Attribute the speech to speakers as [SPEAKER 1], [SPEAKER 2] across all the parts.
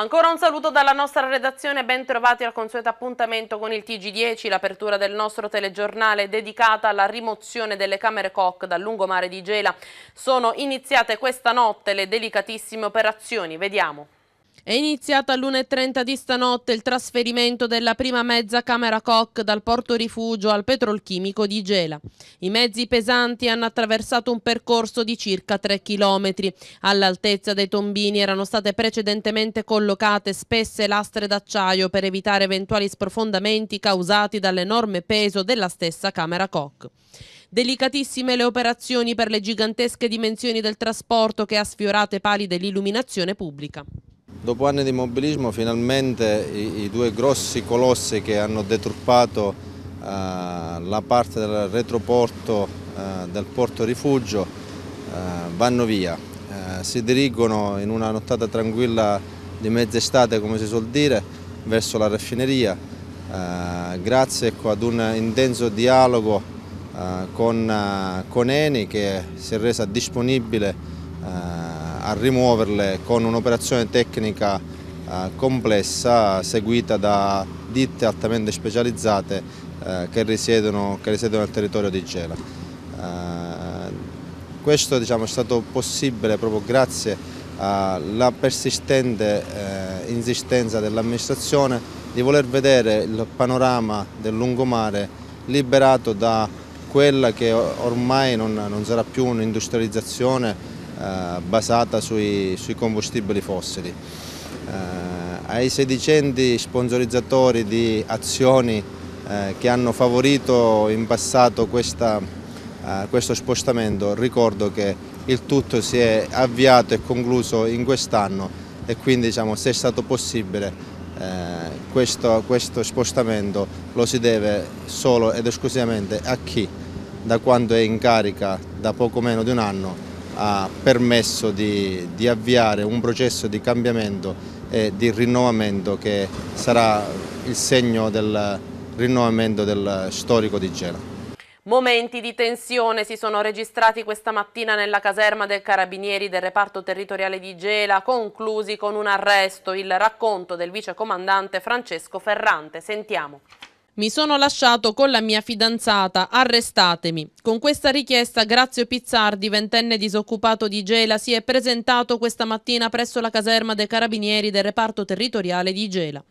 [SPEAKER 1] Ancora un saluto dalla nostra redazione, ben trovati al consueto appuntamento con il TG10, l'apertura del nostro telegiornale dedicata alla rimozione delle camere COC dal lungomare di Gela. Sono iniziate questa notte le delicatissime operazioni, vediamo. È iniziato alle 1.30 di stanotte il trasferimento della prima mezza camera Koch dal porto rifugio al petrolchimico di Gela. I mezzi pesanti hanno attraversato un percorso di circa 3 km. All'altezza dei tombini erano state precedentemente collocate spesse lastre d'acciaio per evitare eventuali sprofondamenti causati dall'enorme peso della stessa camera Koch. Delicatissime le operazioni per le gigantesche dimensioni del trasporto che ha sfiorato i pali dell'illuminazione pubblica.
[SPEAKER 2] Dopo anni di mobilismo finalmente i, i due grossi colossi che hanno deturpato eh, la parte del retroporto eh, del porto rifugio eh, vanno via. Eh, si dirigono in una nottata tranquilla di mezz'estate come si suol dire verso la raffineria eh, grazie ecco, ad un intenso dialogo eh, con, con Eni che si è resa disponibile a rimuoverle con un'operazione tecnica eh, complessa seguita da ditte altamente specializzate eh, che risiedono, che risiedono nel territorio di Gela. Eh, questo diciamo, è stato possibile proprio grazie alla persistente insistenza dell'amministrazione di voler vedere il panorama del lungomare liberato da quella che ormai non, non sarà più un'industrializzazione eh, basata sui, sui, combustibili fossili. Eh, ai sedicenti sponsorizzatori di azioni eh, che hanno favorito in passato questa, eh, questo spostamento ricordo che il tutto si è avviato e concluso in quest'anno e quindi diciamo, se è stato possibile eh, questo, questo spostamento lo si deve solo ed esclusivamente a chi da quando è in carica da poco meno di un anno ha permesso di, di avviare un processo di cambiamento e di rinnovamento che sarà il segno del rinnovamento del storico di Gela.
[SPEAKER 1] Momenti di tensione si sono registrati questa mattina nella caserma del Carabinieri del reparto territoriale di Gela, conclusi con un arresto. Il racconto del vicecomandante Francesco Ferrante. Sentiamo. Mi sono lasciato con la mia fidanzata, arrestatemi. Con questa richiesta Grazio Pizzardi, ventenne disoccupato di Gela, si è presentato questa mattina presso la caserma dei carabinieri del reparto territoriale di Gela.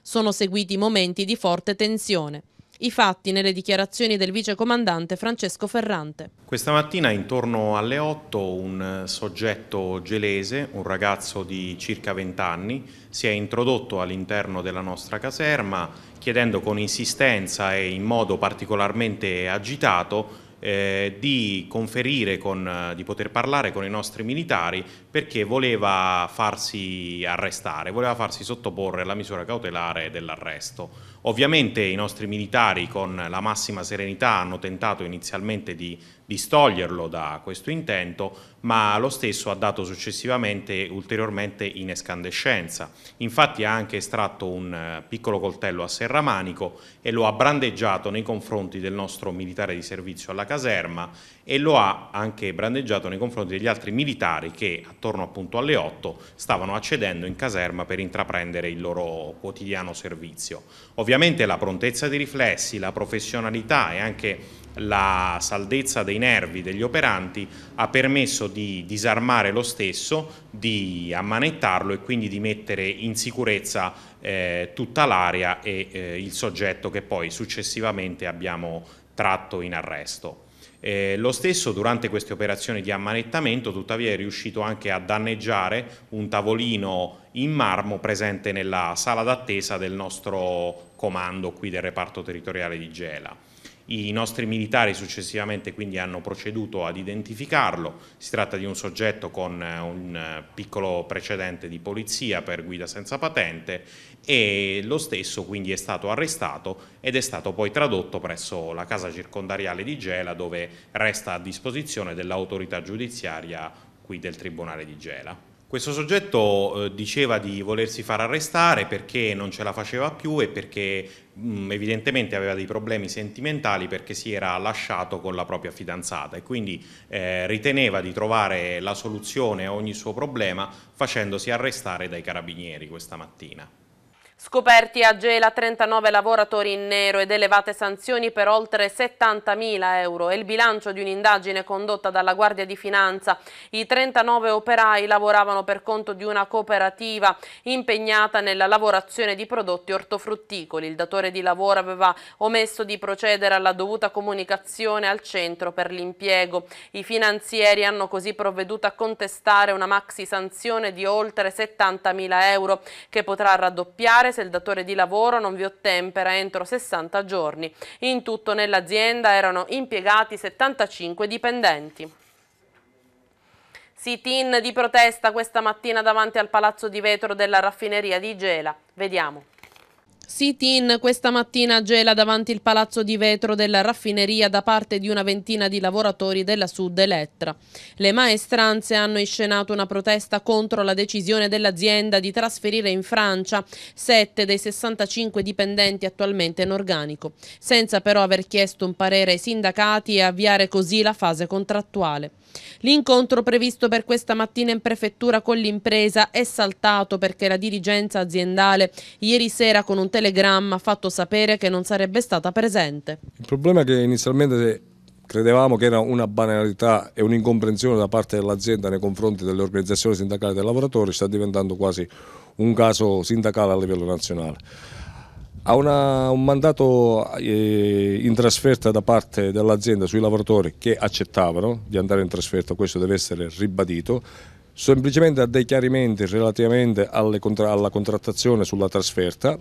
[SPEAKER 1] Sono seguiti momenti di forte tensione. I fatti nelle dichiarazioni del vicecomandante Francesco Ferrante.
[SPEAKER 3] Questa mattina intorno alle 8 un eh, soggetto gelese, un ragazzo di circa 20 anni, si è introdotto all'interno della nostra caserma chiedendo con insistenza e in modo particolarmente agitato eh, di conferire, con, eh, di poter parlare con i nostri militari perché voleva farsi arrestare, voleva farsi sottoporre alla misura cautelare dell'arresto. Ovviamente i nostri militari con la massima serenità hanno tentato inizialmente di distoglierlo da questo intento, ma lo stesso ha dato successivamente ulteriormente in escandescenza. Infatti ha anche estratto un eh, piccolo coltello a serramanico e lo ha brandeggiato nei confronti del nostro militare di servizio alla caserma e lo ha anche brandeggiato nei confronti degli altri militari che attorno appunto alle 8 stavano accedendo in caserma per intraprendere il loro quotidiano servizio. Ovviamente la prontezza dei riflessi, la professionalità e anche la saldezza dei nervi degli operanti ha permesso di disarmare lo stesso, di ammanettarlo e quindi di mettere in sicurezza eh, tutta l'area e eh, il soggetto che poi successivamente abbiamo tratto in arresto. Eh, lo stesso durante queste operazioni di ammanettamento tuttavia è riuscito anche a danneggiare un tavolino in marmo presente nella sala d'attesa del nostro comando qui del reparto territoriale di Gela. I nostri militari successivamente quindi hanno proceduto ad identificarlo, si tratta di un soggetto con eh, un eh, piccolo precedente di polizia per guida senza patente e lo stesso quindi è stato arrestato ed è stato poi tradotto presso la casa circondariale di Gela dove resta a disposizione dell'autorità giudiziaria qui del Tribunale di Gela. Questo soggetto eh, diceva di volersi far arrestare perché non ce la faceva più e perché mm, evidentemente aveva dei problemi sentimentali perché si era lasciato con la propria fidanzata e quindi eh, riteneva di trovare la soluzione a ogni suo problema facendosi arrestare dai carabinieri questa mattina.
[SPEAKER 1] Scoperti a Gela 39 lavoratori in nero ed elevate sanzioni per oltre 70.000 euro. È il bilancio di un'indagine condotta dalla Guardia di Finanza. I 39 operai lavoravano per conto di una cooperativa impegnata nella lavorazione di prodotti ortofrutticoli. Il datore di lavoro aveva omesso di procedere alla dovuta comunicazione al centro per l'impiego. I finanzieri hanno così provveduto a contestare una maxi sanzione di oltre 70.000 euro che potrà raddoppiare se il datore di lavoro non vi ottempera entro 60 giorni. In tutto nell'azienda erano impiegati 75 dipendenti. Sit-in di protesta questa mattina davanti al Palazzo di Vetro della raffineria di Gela. Vediamo. Sit-in questa mattina gela davanti il palazzo di vetro della raffineria da parte di una ventina di lavoratori della Sud Elettra. Le maestranze hanno iscenato una protesta contro la decisione dell'azienda di trasferire in Francia 7 dei 65 dipendenti attualmente in organico, senza però aver chiesto un parere ai sindacati e avviare così la fase contrattuale. L'incontro previsto per questa mattina in prefettura con l'impresa è saltato perché la dirigenza aziendale ieri sera con un telegramma ha fatto sapere che non sarebbe stata presente.
[SPEAKER 4] Il problema è che inizialmente credevamo che era una banalità e un'incomprensione da parte dell'azienda nei confronti delle organizzazioni sindacali dei lavoratori, sta diventando quasi un caso sindacale a livello nazionale ha una, un mandato eh, in trasferta da parte dell'azienda sui lavoratori che accettavano di andare in trasferta, questo deve essere ribadito, semplicemente a dei chiarimenti relativamente contra alla contrattazione sulla trasferta,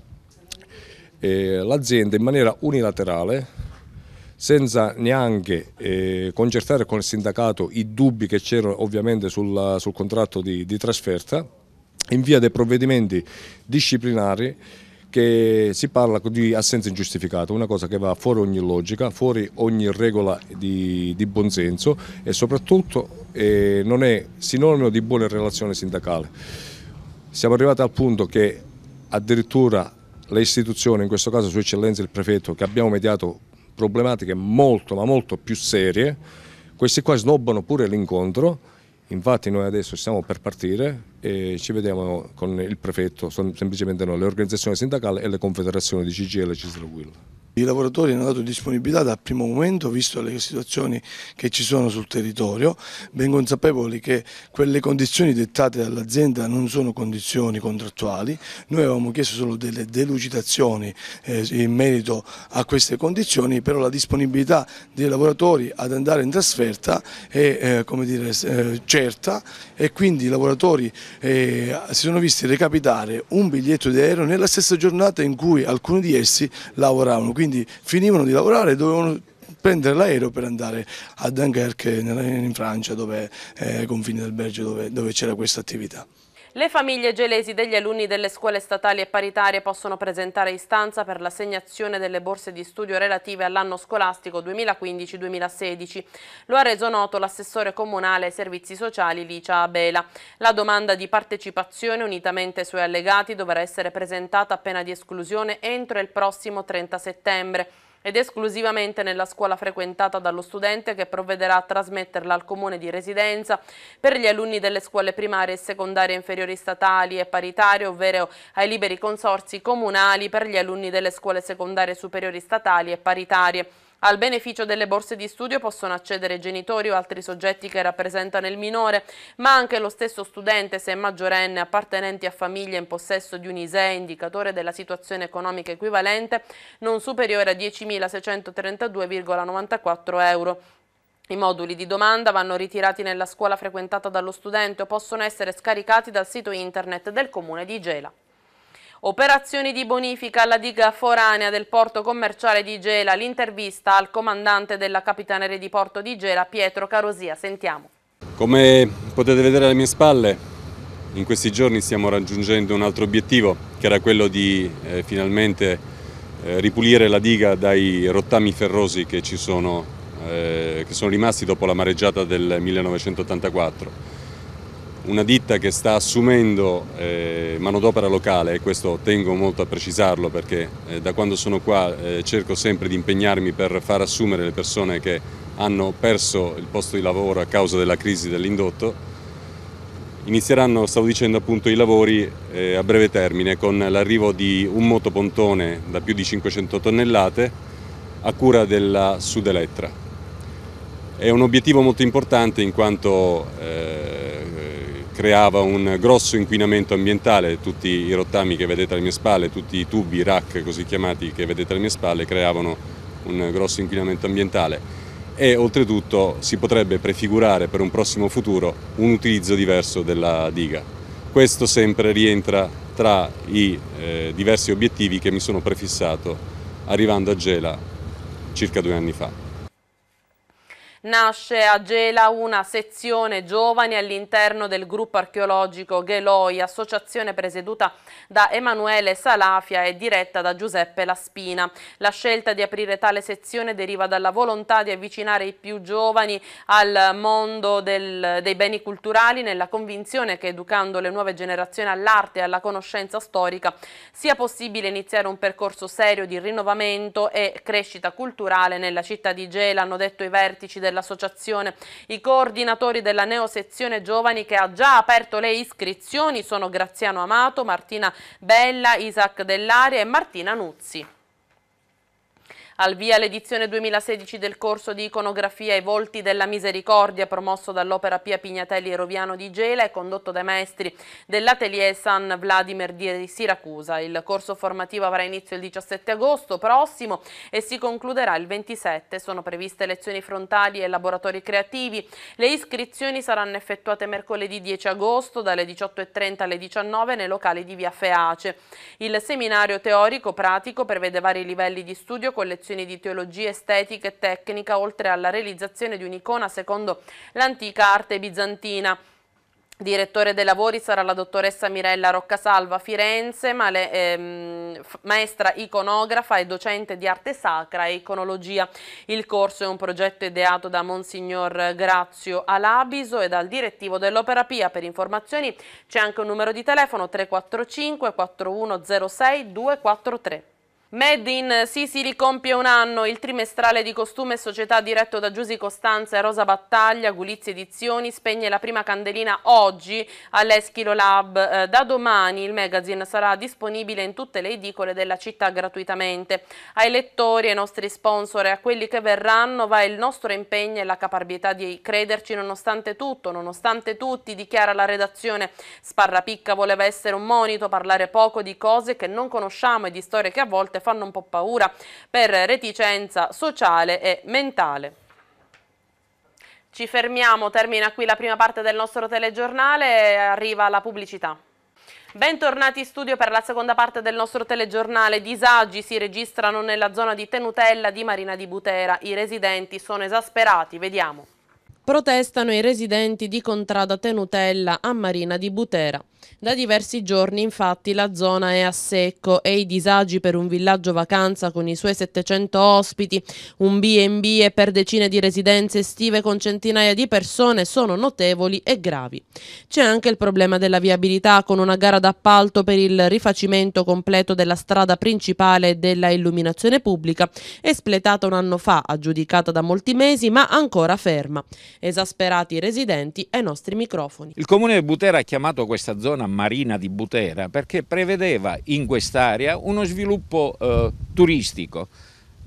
[SPEAKER 4] eh, l'azienda in maniera unilaterale senza neanche eh, concertare con il sindacato i dubbi che c'erano ovviamente sulla, sul contratto di, di trasferta, invia dei provvedimenti disciplinari che si parla di assenza ingiustificata, una cosa che va fuori ogni logica, fuori ogni regola di, di buonsenso e soprattutto eh, non è sinonimo di buona relazione sindacale. Siamo arrivati al punto che addirittura le istituzioni, in questo caso Sua Eccellenza il Prefetto, che abbiamo mediato problematiche molto ma molto più serie, questi qua snobbano pure l'incontro, infatti noi adesso stiamo per partire, e ci vediamo con il prefetto, sono semplicemente noi, le organizzazioni sindacali e le confederazioni di CGL e Cislo I lavoratori hanno dato disponibilità dal primo momento, visto le situazioni che ci sono sul territorio, ben consapevoli che quelle condizioni dettate dall'azienda non sono condizioni contrattuali. Noi avevamo chiesto solo delle delucidazioni eh, in merito a queste condizioni, però la disponibilità dei lavoratori ad andare in trasferta è eh, dire, eh, certa e quindi i lavoratori eh, si sono visti recapitare un biglietto di aereo nella stessa giornata in cui alcuni di essi lavoravano, quindi finivano di lavorare e dovevano prendere l'aereo per andare a Dunkerque in Francia, dove, eh, confini del Belgio, dove, dove c'era questa attività.
[SPEAKER 1] Le famiglie gelesi degli alunni delle scuole statali e paritarie possono presentare istanza per l'assegnazione delle borse di studio relative all'anno scolastico 2015-2016. Lo ha reso noto l'assessore comunale ai servizi sociali Licia Abela. La domanda di partecipazione unitamente ai suoi allegati dovrà essere presentata a pena di esclusione entro il prossimo 30 settembre ed esclusivamente nella scuola frequentata dallo studente che provvederà a trasmetterla al comune di residenza per gli alunni delle scuole primarie e secondarie inferiori statali e paritarie, ovvero ai liberi consorsi comunali per gli alunni delle scuole secondarie superiori statali e paritarie. Al beneficio delle borse di studio possono accedere genitori o altri soggetti che rappresentano il minore, ma anche lo stesso studente se maggiorenne appartenente a famiglie in possesso di un ISEE indicatore della situazione economica equivalente non superiore a 10.632,94 euro. I moduli di domanda vanno ritirati nella scuola frequentata dallo studente o possono essere scaricati dal sito internet del comune di Gela. Operazioni di bonifica alla diga foranea del porto commerciale di Gela. L'intervista al comandante della Capitaneria di Porto di Gela, Pietro Carosia. Sentiamo.
[SPEAKER 5] Come potete vedere alle mie spalle, in questi giorni stiamo raggiungendo un altro obiettivo, che era quello di eh, finalmente eh, ripulire la diga dai rottami ferrosi che, sono, eh, che sono rimasti dopo la mareggiata del 1984 una ditta che sta assumendo eh, manodopera locale e questo tengo molto a precisarlo perché eh, da quando sono qua eh, cerco sempre di impegnarmi per far assumere le persone che hanno perso il posto di lavoro a causa della crisi dell'indotto. Inizieranno, stavo dicendo appunto, i lavori eh, a breve termine con l'arrivo di un motopontone da più di 500 tonnellate a cura della Sud Elettra. È un obiettivo molto importante in quanto eh, creava un grosso inquinamento ambientale, tutti i rottami che vedete alle mie spalle, tutti i tubi, rack così chiamati che vedete alle mie spalle creavano un grosso inquinamento ambientale e oltretutto si potrebbe prefigurare per un prossimo futuro un utilizzo diverso della diga. Questo sempre rientra tra i eh, diversi obiettivi che mi sono prefissato arrivando a Gela circa due anni fa.
[SPEAKER 1] Nasce a Gela una sezione giovani all'interno del gruppo archeologico Geloi, associazione presieduta da Emanuele Salafia e diretta da Giuseppe Laspina. La scelta di aprire tale sezione deriva dalla volontà di avvicinare i più giovani al mondo del, dei beni culturali nella convinzione che educando le nuove generazioni all'arte e alla conoscenza storica sia possibile iniziare un percorso serio di rinnovamento e crescita culturale nella città di Gela, hanno detto i vertici della dell'associazione. I coordinatori della neosezione giovani che ha già aperto le iscrizioni sono Graziano Amato, Martina Bella, Isaac Dell'Aria e Martina Nuzzi. Al via l'edizione 2016 del corso di iconografia I volti della misericordia promosso dall'Opera Pia Pignatelli Roviano di Gela e condotto dai maestri dell'atelier San Vladimir di Siracusa. Il corso formativo avrà inizio il 17 agosto prossimo e si concluderà il 27. Sono previste lezioni frontali e laboratori creativi. Le iscrizioni saranno effettuate mercoledì 10 agosto dalle 18.30 alle 19 nei locali di via Feace. Il seminario teorico pratico prevede vari livelli di studio collettivo lezioni di teologia estetica e tecnica, oltre alla realizzazione di un'icona secondo l'antica arte bizantina. Direttore dei lavori sarà la dottoressa Mirella Roccasalva Firenze, male, ehm, maestra iconografa e docente di arte sacra e iconologia. Il corso è un progetto ideato da Monsignor Grazio Alabiso e dal direttivo dell'Opera Pia. Per informazioni c'è anche un numero di telefono 345 4106 243. Made in Sicily compie un anno, il trimestrale di costume e società diretto da Giusy Costanza e Rosa Battaglia, Gulizzi Edizioni, spegne la prima candelina oggi all'Eschilo Lab. Eh, da domani il magazine sarà disponibile in tutte le edicole della città gratuitamente. Ai lettori, ai nostri sponsor e a quelli che verranno va il nostro impegno e la caparbietà di crederci nonostante tutto, nonostante tutti, dichiara la redazione. Sparrapicca voleva essere un monito, parlare poco di cose che non conosciamo e di storie che a volte fanno un po' paura per reticenza sociale e mentale. Ci fermiamo, termina qui la prima parte del nostro telegiornale e arriva la pubblicità. Bentornati in studio per la seconda parte del nostro telegiornale. Disagi si registrano nella zona di Tenutella di Marina di Butera. I residenti sono esasperati, vediamo. Protestano i residenti di Contrada Tenutella a Marina di Butera. Da diversi giorni infatti la zona è a secco e i disagi per un villaggio vacanza con i suoi 700 ospiti, un B&B e per decine di residenze estive con centinaia di persone sono notevoli e gravi. C'è anche il problema della viabilità con una gara d'appalto per il rifacimento completo della strada principale della illuminazione pubblica, espletata un anno fa, aggiudicata da molti mesi ma ancora ferma. Esasperati i residenti ai nostri microfoni.
[SPEAKER 6] Il comune di Butera ha chiamato questa zona zona marina di Butera perché prevedeva in quest'area uno sviluppo eh, turistico,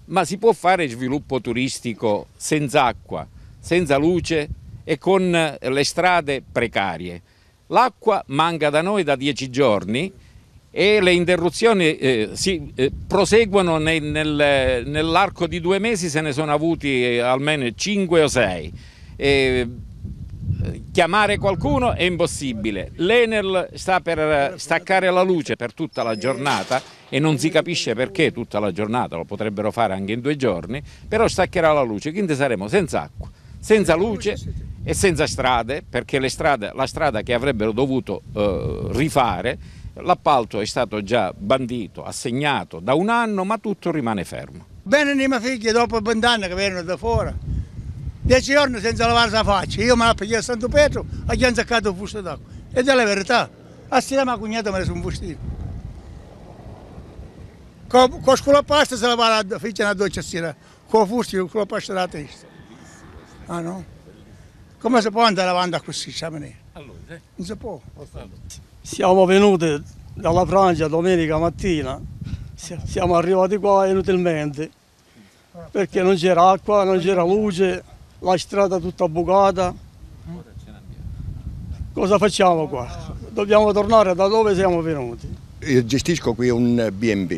[SPEAKER 6] ma si può fare sviluppo turistico senza acqua, senza luce e con eh, le strade precarie. L'acqua manca da noi da dieci giorni e le interruzioni eh, si, eh, proseguono nel, nel, nell'arco di due mesi, se ne sono avuti eh, almeno cinque o sei chiamare qualcuno è impossibile. L'Enel sta per eh, staccare la luce per tutta la giornata e non si capisce perché tutta la giornata, lo potrebbero fare anche in due giorni, però staccherà la luce, quindi saremo senza acqua, senza luce e senza strade, perché strade, la strada che avrebbero dovuto eh, rifare, l'appalto è stato già bandito, assegnato da un anno, ma tutto rimane fermo.
[SPEAKER 4] Bene, mia figlia, dopo vent'anni che vengono da fuori, Dieci giorni senza lavare la faccia. Io mi l'ho pigliato a Santo Pietro e gli ho inzaccato il fusto d'acqua. Ed è la verità. Assieme A sera mia cognata me un sono vestito. Con, con pasta se lavava la figlia una doccia a sera. Con il fusto con scolopasta la testa. Ah no? Come si può andare avanti a questa maniera? Non si può. Siamo venuti dalla Francia domenica mattina, siamo arrivati qua inutilmente, perché non c'era acqua, non c'era luce la strada tutta bucata. Cosa facciamo qua? Dobbiamo tornare da dove siamo venuti. Io gestisco
[SPEAKER 3] qui un BB.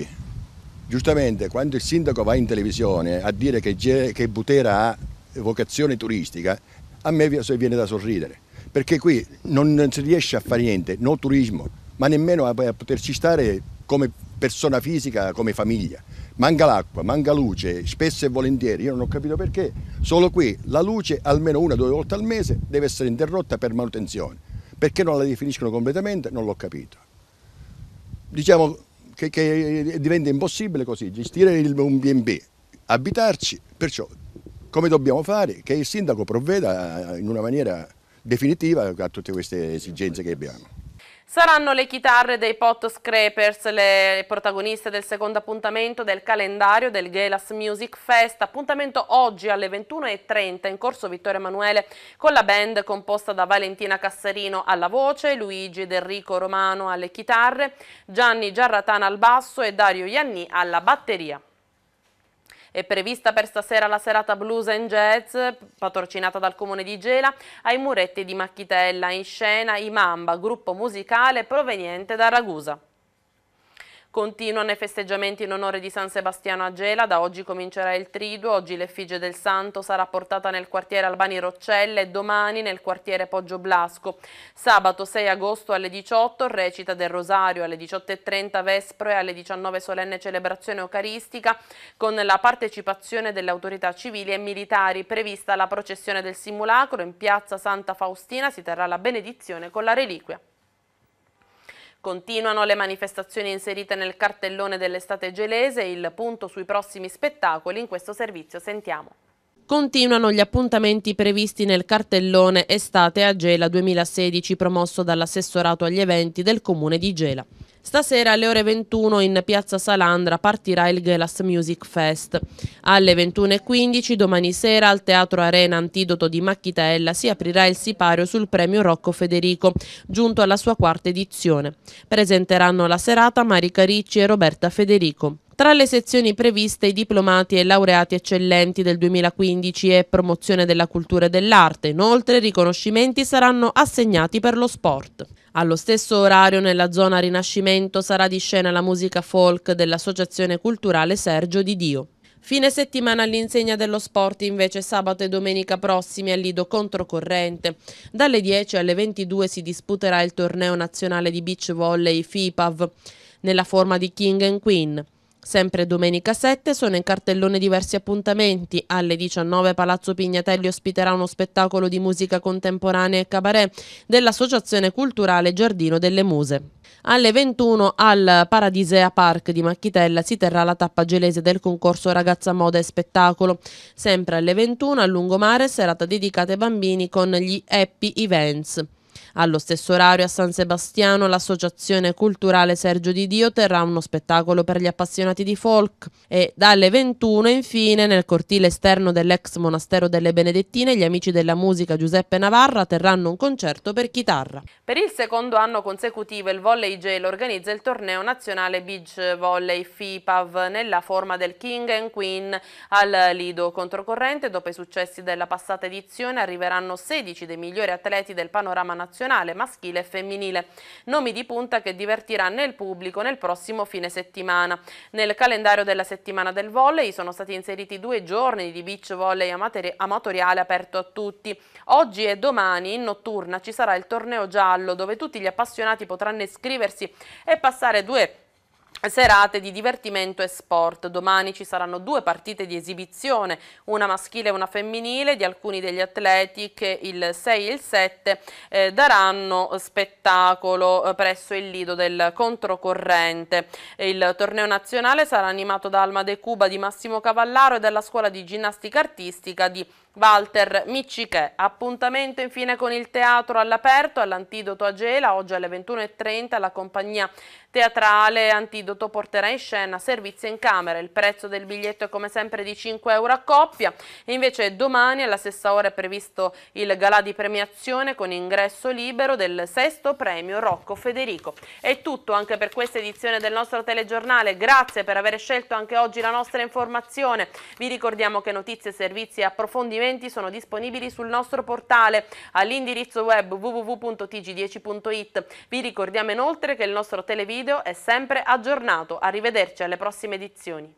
[SPEAKER 3] Giustamente quando il sindaco va in televisione a dire che, che Butera ha vocazione turistica, a me viene da sorridere, perché qui non si riesce a fare niente, no turismo, ma nemmeno a poterci stare come persona fisica, come famiglia. Manca l'acqua, manca luce, spesso e volentieri, io non ho capito perché. Solo qui la luce almeno una o due volte al mese deve essere interrotta per manutenzione. Perché non la definiscono completamente? Non l'ho capito. Diciamo che, che eh, diventa impossibile così gestire il, un B&B, abitarci, perciò come dobbiamo fare? Che il sindaco provveda eh, in una maniera definitiva a tutte queste esigenze che abbiamo.
[SPEAKER 1] Saranno le chitarre dei Pot Scrapers le protagoniste del secondo appuntamento del calendario del Gelas Music Fest, appuntamento oggi alle 21.30 in corso Vittorio Emanuele con la band composta da Valentina Cassarino alla voce, Luigi Del Romano alle chitarre, Gianni Giarratana al basso e Dario Ianni alla batteria. È prevista per stasera la serata Blues and Jazz, patrocinata dal comune di Gela, ai muretti di Macchitella, in scena i Mamba, gruppo musicale proveniente da Ragusa. Continuano i festeggiamenti in onore di San Sebastiano a Gela, da oggi comincerà il triduo, oggi l'effigie del santo sarà portata nel quartiere Albani Roccelle e domani nel quartiere Poggio Blasco. Sabato 6 agosto alle 18 recita del Rosario, alle 18.30 Vespro e alle 19 solenne celebrazione eucaristica con la partecipazione delle autorità civili e militari. Prevista la processione del simulacro in piazza Santa Faustina si terrà la benedizione con la reliquia. Continuano le manifestazioni inserite nel cartellone dell'estate gelese, il punto sui prossimi spettacoli in questo servizio sentiamo. Continuano gli appuntamenti previsti nel cartellone Estate a Gela 2016 promosso dall'assessorato agli eventi del comune di Gela. Stasera alle ore 21 in Piazza Salandra partirà il Gelas Music Fest. Alle 21.15 domani sera al Teatro Arena Antidoto di Macchitella si aprirà il sipario sul premio Rocco Federico, giunto alla sua quarta edizione. Presenteranno la serata Marica Ricci e Roberta Federico. Tra le sezioni previste i diplomati e laureati eccellenti del 2015 e promozione della cultura e dell'arte, inoltre riconoscimenti saranno assegnati per lo sport. Allo stesso orario nella zona Rinascimento sarà di scena la musica folk dell'Associazione Culturale Sergio di Dio. Fine settimana all'insegna dello sport invece sabato e domenica prossimi al Lido Controcorrente. Dalle 10 alle 22 si disputerà il torneo nazionale di beach volley FIPAV nella forma di King and Queen. Sempre domenica 7 sono in cartellone diversi appuntamenti. Alle 19 Palazzo Pignatelli ospiterà uno spettacolo di musica contemporanea e cabaret dell'Associazione Culturale Giardino delle Muse. Alle 21 al Paradisea Park di Macchitella si terrà la tappa gelese del concorso Ragazza Moda e Spettacolo. Sempre alle 21 a Lungomare serata dedicata ai bambini con gli Happy Events. Allo stesso orario a San Sebastiano l'Associazione Culturale Sergio Di Dio terrà uno spettacolo per gli appassionati di folk e dalle 21 infine nel cortile esterno dell'ex monastero delle Benedettine gli amici della musica Giuseppe Navarra terranno un concerto per chitarra. Per il secondo anno consecutivo il Volley Gel organizza il torneo nazionale Beach Volley FIPAV nella forma del King and Queen al Lido controcorrente. Dopo i successi della passata edizione arriveranno 16 dei migliori atleti del panorama nazionale nazionale maschile e femminile. Nomi di punta che divertiranno il pubblico nel prossimo fine settimana. Nel calendario della settimana del volley sono stati inseriti due giorni di beach volley amatoriale aperto a tutti. Oggi e domani in notturna ci sarà il torneo giallo dove tutti gli appassionati potranno iscriversi e passare due serate di divertimento e sport. Domani ci saranno due partite di esibizione, una maschile e una femminile, di alcuni degli atleti che il 6 e il 7 eh, daranno spettacolo eh, presso il lido del controcorrente. Il torneo nazionale sarà animato da Alma de Cuba di Massimo Cavallaro e dalla scuola di ginnastica artistica di Walter Miccichè. Appuntamento infine con il teatro all'aperto all'Antidoto a Gela, oggi alle 21.30 la compagnia teatrale Antidoto porterà in scena servizi in camera. Il prezzo del biglietto è come sempre di 5 euro a coppia. E invece domani alla stessa ora è previsto il galà di premiazione con ingresso libero del sesto premio Rocco Federico. È tutto anche per questa edizione del nostro telegiornale. Grazie per aver scelto anche oggi la nostra informazione. Vi ricordiamo che notizie, servizi e approfondimenti sono disponibili sul nostro portale all'indirizzo web www.tg10.it. Vi ricordiamo inoltre che il nostro televideo video è sempre aggiornato. Arrivederci alle prossime edizioni.